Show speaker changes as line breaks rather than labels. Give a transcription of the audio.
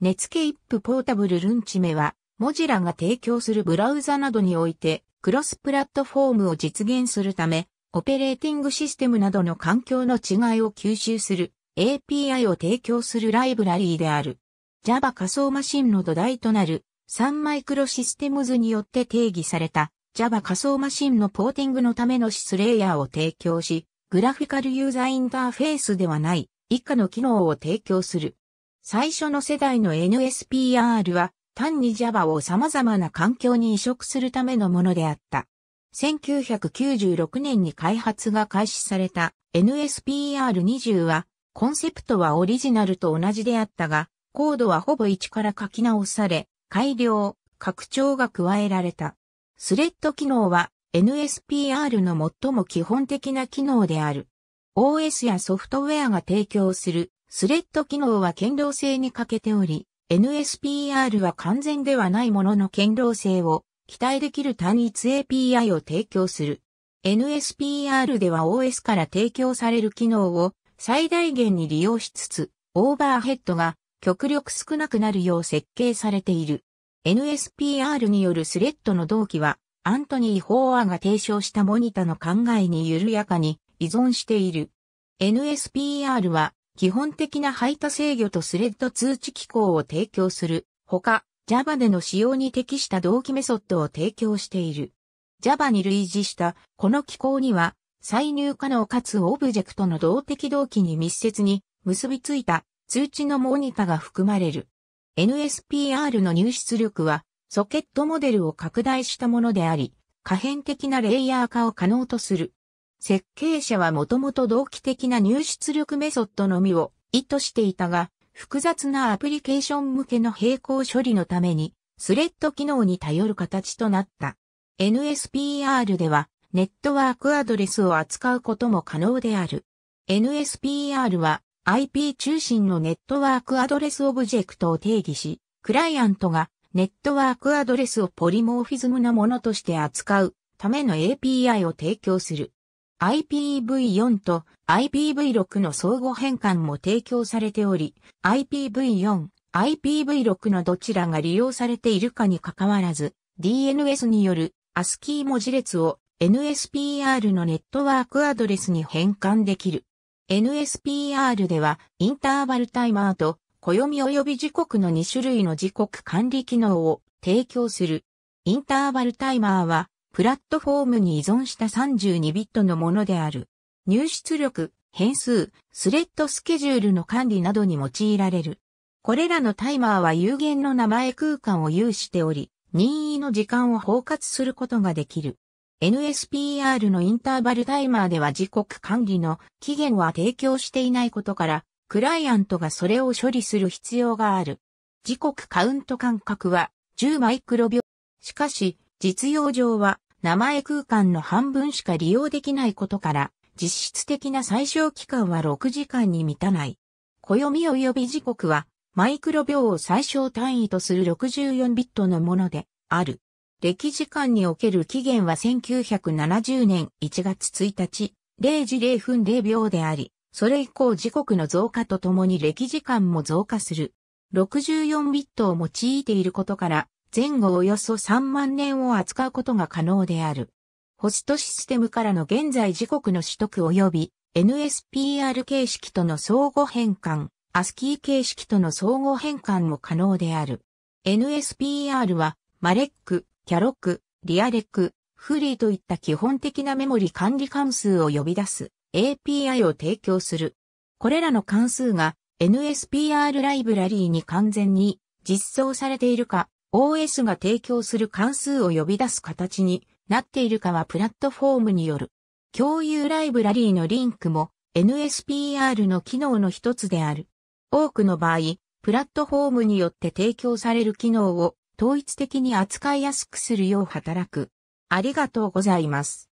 ネツケイップポータブルルンチメは、モジラが提供するブラウザなどにおいて、クロスプラットフォームを実現するため、オペレーティングシステムなどの環境の違いを吸収する API を提供するライブラリーである。Java 仮想マシンの土台となる3マイクロシステムズによって定義された Java 仮想マシンのポーティングのためのシスレイヤーを提供し、グラフィカルユーザーインターフェースではない以下の機能を提供する。最初の世代の NSPR は単に Java を様々な環境に移植するためのものであった。1996年に開発が開始された NSPR20 は、コンセプトはオリジナルと同じであったが、コードはほぼ一から書き直され、改良、拡張が加えられた。スレッド機能は NSPR の最も基本的な機能である。OS やソフトウェアが提供するスレッド機能は堅牢性に欠けており、NSPR は完全ではないものの堅牢性を期待できる単一 API を提供する。NSPR では OS から提供される機能を最大限に利用しつつ、オーバーヘッドが極力少なくなるよう設計されている。NSPR によるスレッドの同期は、アントニー・ホーアが提唱したモニタの考えに緩やかに依存している。NSPR は基本的な排他制御とスレッド通知機構を提供する、ほか、Java での使用に適した同期メソッドを提供している。Java に類似したこの機構には、再入可能かつオブジェクトの動的動機に密接に結びついた通知のモニタが含まれる。NSPR の入出力は、ソケットモデルを拡大したものであり、可変的なレイヤー化を可能とする。設計者はもともと同期的な入出力メソッドのみを意図していたが、複雑なアプリケーション向けの並行処理のために、スレッド機能に頼る形となった。NSPR では、ネットワークアドレスを扱うことも可能である。NSPR は IP 中心のネットワークアドレスオブジェクトを定義し、クライアントがネットワークアドレスをポリモーフィズムのものとして扱うための API を提供する。IPv4 と IPv6 の相互変換も提供されており、IPv4、IPv6 のどちらが利用されているかにかかわらず、DNS による ASCII 文字列を NSPR のネットワークアドレスに変換できる。NSPR ではインターバルタイマーと暦及び時刻の2種類の時刻管理機能を提供する。インターバルタイマーはプラットフォームに依存した32ビットのものである。入出力、変数、スレッドスケジュールの管理などに用いられる。これらのタイマーは有限の名前空間を有しており、任意の時間を包括することができる。NSPR のインターバルタイマーでは時刻管理の期限は提供していないことから、クライアントがそれを処理する必要がある。時刻カウント間隔は10マイクロ秒。しかし、実用上は名前空間の半分しか利用できないことから、実質的な最小期間は6時間に満たない。暦及び時刻は、マイクロ秒を最小単位とする64ビットのもので、ある。歴時間における期限は1970年1月1日、0時0分0秒であり、それ以降時刻の増加とともに歴時間も増加する。64ビットを用いていることから、前後およそ3万年を扱うことが可能である。ホストシステムからの現在時刻の取得及び NSPR 形式との相互変換、ASCII 形式との相互変換も可能である。NSPR はマレック、キャロック、リアレック、フリーといった基本的なメモリ管理関数を呼び出す API を提供する。これらの関数が NSPR ライブラリーに完全に実装されているか OS が提供する関数を呼び出す形になっているかはプラットフォームによる。共有ライブラリーのリンクも NSPR の機能の一つである。多くの場合、プラットフォームによって提供される機能を統一的に扱いやすくするよう働く。ありがとうございます。